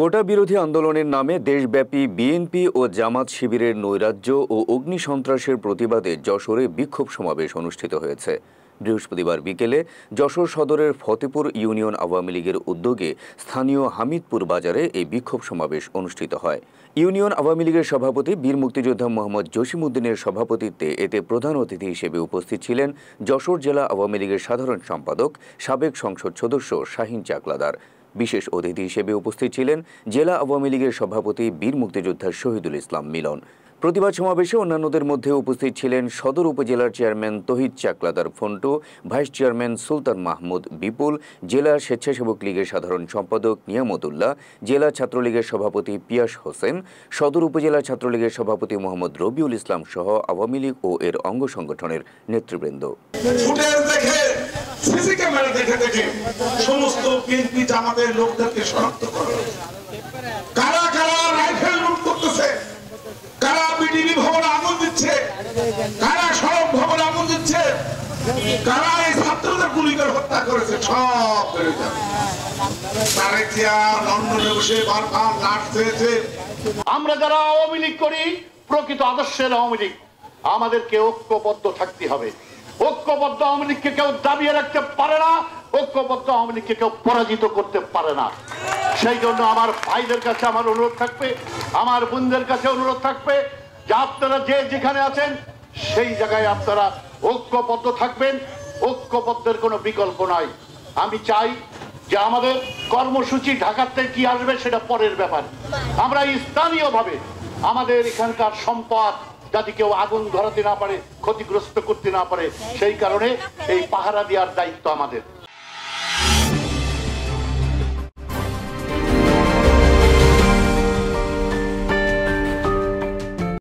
কোটা বিরোধী আন্দোলনের নামে দেশব্যাপী বিএনপি ও জামাত শিবিরের নৈরাজ্য ও অগ্নি সন্ত্রাসের প্রতিবাদে যশোরে বিক্ষোভ সমাবেশ অনুষ্ঠিত হয়েছে বৃহস্পতিবার বিকেলে যশোর সদরের ফতেপুর ইউনিয়ন আওয়ামী লীগের উদ্যোগে স্থানীয় হামিদপুর বাজারে এই বিক্ষোভ সমাবেশ অনুষ্ঠিত হয় ইউনিয়ন আওয়ামী লীগের সভাপতি বীর মুক্তিযোদ্ধা মোহাম্মদ জসিমুদ্দিনের সভাপতিত্বে এতে প্রধান অতিথি হিসেবে উপস্থিত ছিলেন যশোর জেলা আওয়ামী লীগের সাধারণ সম্পাদক সাবেক সংসদ সদস্য শাহিন চাকলাদার বিশেষ অতিথি হিসেবে উপস্থিত ছিলেন জেলা আওয়ামী লীগের সভাপতি বীর মুক্তিযোদ্ধা শহীদুল ইসলাম মিলন প্রতিবাদ সমাবেশে অন্যান্যদের মধ্যে উপস্থিত ছিলেন সদর উপজেলার chairman Tohid Chakladar Fontu vice chairman Sultan Mahmud Bipul জেলা স্বেচ্ছাসেবক লীগের সাধারণ সম্পাদক নিয়ামতুল্লাহ জেলা ছাত্রলীগের সভাপতি পিয়াস হোসেন সদর উপজেলা ছাত্রলীগের সভাপতি মোহাম্মদ রবিউল ইসলাম সহ আওয়ামী লীগ ও এর অঙ্গ সংগঠনের নেতৃবৃন্দ সমস্ত লোকদেরকে শনাক্ত করা কারা এই ছাত্রদের গুলি করে হত্যা করেছে সব যাবে আমরা যারা আওয়ামী লীগ করি প্রকৃত আদর্শের আওয়ামী লীগ আমাদেরকে ঐক্যবদ্ধ থাকতে হবে ঐক্যবদ্ধ আওয়ামী লীগকে কেউ দাবিয়ে রাখতে পারে না ঐক্যবদ্ধ আওয়ামী লীগকে কেউ পরাজিত করতে পারে না সেই জন্য আমার ভাইদের কাছে আমার অনুরোধ থাকবে আমার বোনদের কাছে অনুরোধ থাকবে যে আপনারা যে যেখানে আছেন সেই জায়গায় আপনারা ঐক্যবদ্ধ থাকবেন ঐক্যবদ্ধের কোনো বিকল্প নাই আমি চাই যে আমাদের কর্মসূচি ঢাকাতে কি আসবে সেটা পরের ব্যাপার আমরা স্থানীয়ভাবে আমাদের এখানকার সম্পদ যাতে কেউ আগুন ধরাতে না পারে ক্ষতিগ্রস্ত করতে না পারে সেই কারণে এই পাহারা দেওয়ার দায়িত্ব আমাদের